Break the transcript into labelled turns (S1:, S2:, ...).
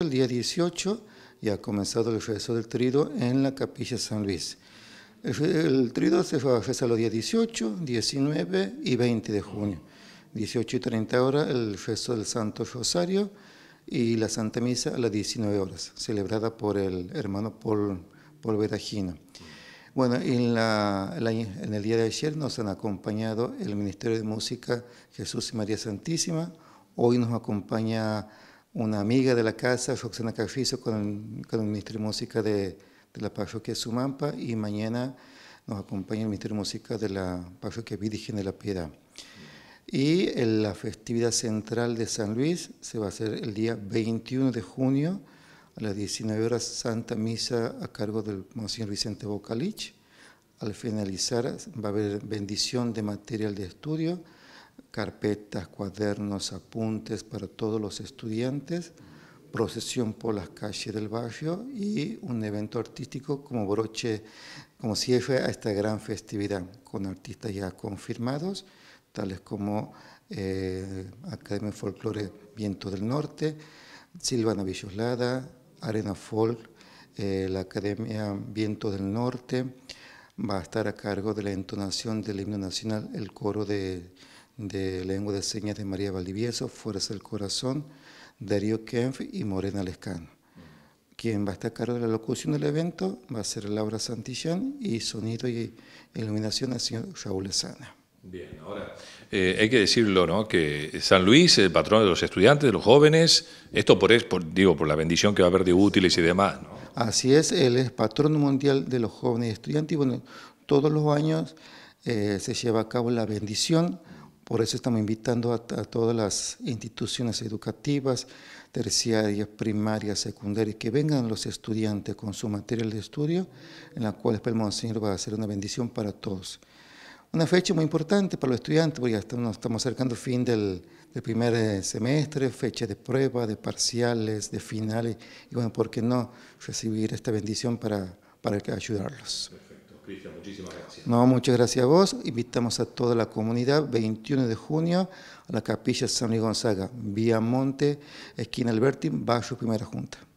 S1: El día 18 ya ha comenzado el rezo del trido en la capilla San Luis. El, el se va a los días 18, 19 y 20 de junio. 18 y 30 horas el rezo del Santo Rosario y la Santa Misa a las 19 horas, celebrada por el hermano Paul, Paul Veragino. Bueno, en, la, en el día de ayer nos han acompañado el Ministerio de Música Jesús y María Santísima. Hoy nos acompaña una amiga de la casa, Roxana Carfizo, con el, con Ministerio de Música de, de la parroquia Sumampa y mañana nos acompaña el Ministerio de Música de la parroquia Virgen de la Piedad. Y la festividad central de San Luis se va a hacer el día 21 de junio a las 19 horas Santa Misa a cargo del Monseñor Vicente Bocalich. Al finalizar va a haber bendición de material de estudio carpetas, cuadernos, apuntes para todos los estudiantes, procesión por las calles del barrio y un evento artístico como broche, como cierre a esta gran festividad, con artistas ya confirmados, tales como eh, Academia de Viento del Norte, Silvana Villoslada, Arena Folk, eh, la Academia Viento del Norte, va a estar a cargo de la entonación del himno nacional, el coro de de Lengua de Señas de María Valdivieso, Fuerza del Corazón, Darío Kempf y Morena Lescano. Quien va a estar a cargo de la locución del evento va a ser Laura Santillán y sonido y iluminación ...el señor Raúl Lezana. Bien, ahora eh, hay que decirlo, ¿no? Que San Luis, es el patrón de los estudiantes, de los jóvenes, esto por, es, digo, por la bendición que va a haber de útiles y demás, ¿no? Así es, él es patrón mundial de los jóvenes estudiantes y bueno, todos los años eh, se lleva a cabo la bendición, por eso estamos invitando a, todas las instituciones educativas, terciarias, primarias, secundarias, que vengan los estudiantes con su material de estudio, en la cual esperamos al Señor va a ser una bendición para todos. Una fecha muy importante para los estudiantes, porque ya estamos, nos estamos acercando al fin del, primer eh, semestre, fecha de prueba, de parciales, de finales, y bueno, ¿por qué no recibir esta bendición para, para ayudarlos? No, muchas gracias a vos. Invitamos a toda la comunidad 21 de junio a la capilla San Luis Gonzaga, Vía Monte, esquina Alberti, Bajo Primera Junta.